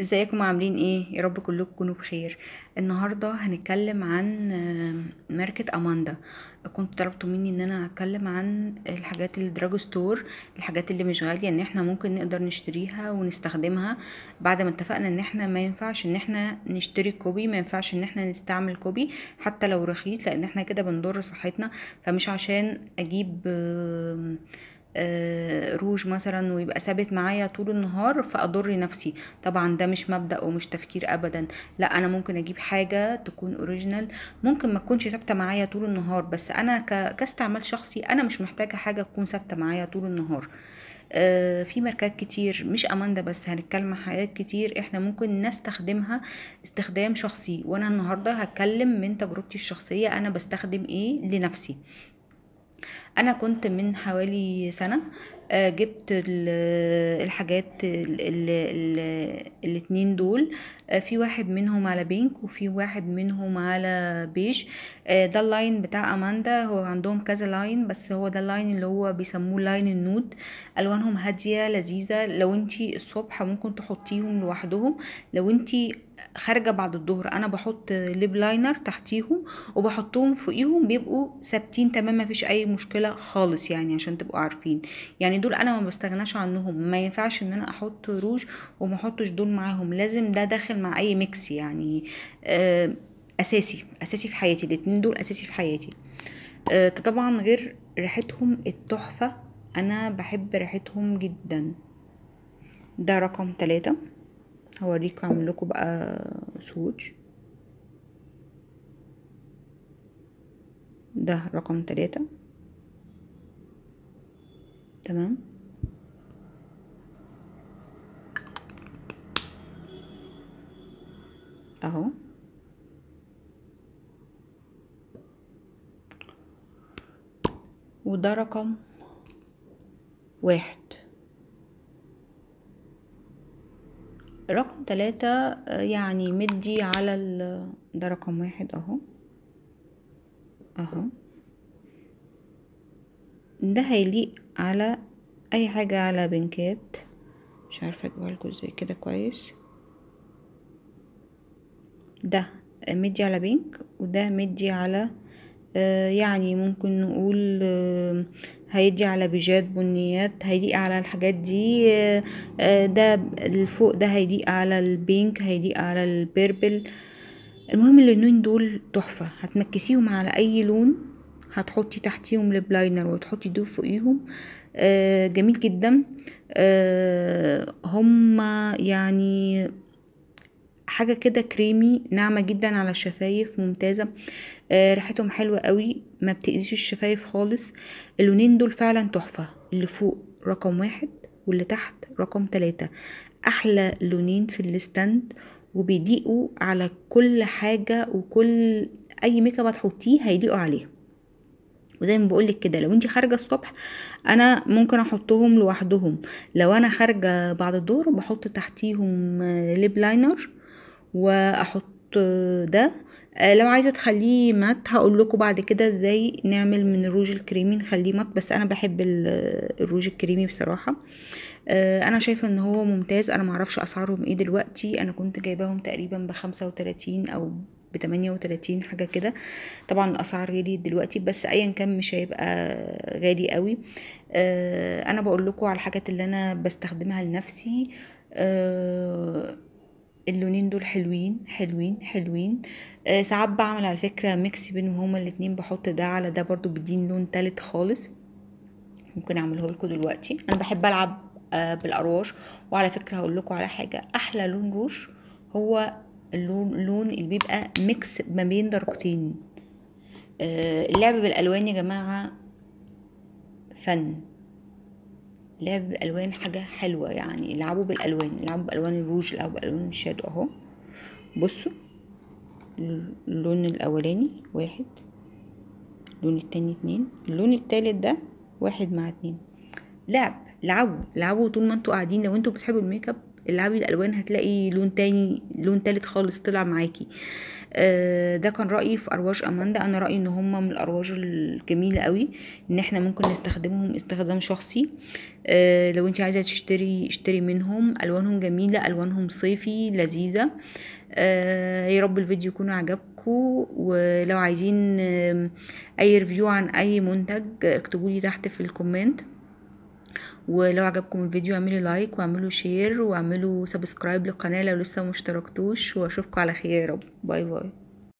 ازيكم عاملين ايه يا رب كلكم تكونوا بخير النهارده هنتكلم عن آه، ماركه اماندا كنت طلبتوا مني ان انا اتكلم عن الحاجات الدراج ستور الحاجات اللي مش غاليه ان احنا ممكن نقدر نشتريها ونستخدمها بعد ما اتفقنا ان احنا ما ينفعش ان احنا نشتري كوبي ما ينفعش ان احنا نستعمل كوبي حتى لو رخيص لان احنا كده بنضر صحتنا فمش عشان اجيب آه، آه، روج مثلا ويبقى ثابت معايا طول النهار فاضر نفسي طبعا ده مش مبدا ومش تفكير ابدا لا انا ممكن اجيب حاجه تكون اوريجينال ممكن ما تكونش ثابته معايا طول النهار بس انا كاستعمال شخصي انا مش محتاجه حاجه تكون ثابته معايا طول النهار آه، في ماركات كتير مش اماندا بس هنتكلم حاجات كتير احنا ممكن نستخدمها استخدام شخصي وانا النهارده هتكلم من تجربتي الشخصيه انا بستخدم ايه لنفسي انا كنت من حوالي سنه آه، جبت الحاجات الاتنين دول آه، في واحد منهم على بينك وفي واحد منهم على بيج آه، ده اللاين بتاع اماندا هو عندهم كذا لاين بس هو ده اللاين اللي هو بيسموه لاين النود الوانهم هاديه لذيذه لو انتي الصبح ممكن تحطيهم لوحدهم لو انتي خارجه بعد الظهر انا بحط ليب لاينر تحتيهم وبحطهم فوقيهم بيبقوا ثابتين تمام مفيش اي مشكله خالص يعني عشان تبقوا عارفين يعني يعني دول انا ما بستغناش عنهم ما ينفعش ان انا احط روج وما احطش دول معاهم لازم ده داخل مع اي ميكس يعني آه، اساسي اساسي في حياتي الاتنين دول اساسي في حياتي آه، طبعا غير ريحتهم التحفه انا بحب ريحتهم جدا ده رقم ثلاثة هوريكم اعمل لكم بقى سوج ده رقم ثلاثة تمام اهو وده رقم واحد رقم تلاتة يعني مدي على ده رقم واحد اهو اهو ده هيليق على اي حاجة على بنكات مش عارفة اجيبها لكم ازاي كده كويس ده مدي على بينك وده مدي على آه يعني ممكن نقول آه هيدي على بيجات بنيات هيدي على الحاجات دي آه،, آه ده الفوق ده هيليق على البينك هيليق على البيربل المهم اللونين دول تحفة هتمكسيهم على اي لون هتحطي تحتيهم البلاينر وتحطي دول فوقيهم آه جميل جدا آه هما يعني حاجه كده كريمي ناعمه جدا على الشفايف ممتازه آه ريحتهم حلوه قوي ما بتاذيش الشفايف خالص اللونين دول فعلا تحفه اللي فوق رقم واحد واللي تحت رقم تلاتة احلى لونين في الستاند وبيضيقوا على كل حاجه وكل اي ميك اب هتحطيه هيضيقوا عليه ودايما ما بقولك كده لو انت خارجه الصبح انا ممكن احطهم لوحدهم لو انا خارجه بعد الظهر بحط تحتيهم ليب لاينر واحط ده آه، لو عايزه تخليه مات هقول لكم بعد كده ازاي نعمل من الروج الكريمي نخليه مات بس انا بحب الروج الكريمي بصراحه آه، انا شايفه ان هو ممتاز انا معرفش اسعارهم ايه دلوقتي انا كنت جايباهم تقريبا بخمسة وتلاتين او بتمانية وتلاتين حاجة كده طبعا الأسعار غليت دلوقتي بس أيا كان مش هيبقى غالي قوي آه أنا بقول لكم على الحاجات اللي أنا بستخدمها لنفسي آه اللونين دول حلوين حلوين حلوين آه ساعات بعمل على فكرة ميكس بينهم هما الاثنين بحط ده على ده برضو بيديني لون تالت خالص ممكن اعمله لكم دلوقتي انا بحب العب آه بالارواش وعلى فكره هقول لكم على حاجه احلى لون روش هو اللون اللون اللي بيبقى ميكس ما بين درجتين آه، اللعب بالالوان يا جماعه فن لعب بالالوان حاجه حلوه يعني العبوا بالالوان العبوا بالوان الروج العبوا بالوان الشادو اهو بصوا اللون الاولاني واحد اللون التاني اتنين اللون التالت ده واحد مع اتنين لعب لعبوا لعبوا طول ما انتوا قاعدين لو انتوا بتحبوا الميك اب العبي الالوان هتلاقي لون تاني لون تالت خالص طلع معاكي آه، ده كان رايي في ارواج اماندا انا رايي ان هم من الارواج الجميله قوي ان احنا ممكن نستخدمهم استخدام شخصي آه، لو انت عايزه تشتري اشتري منهم الوانهم جميله الوانهم صيفي لذيذه آه، يا رب الفيديو يكون عجبكم ولو عايزين اي ريفيو عن اي منتج اكتبولي تحت في الكومنت ولو عجبكم الفيديو اعملوا لايك واعملوا شير واعملوا سبسكرايب للقناه لو لسه مشتركتوش واشوفكم على خير يا رب باي باي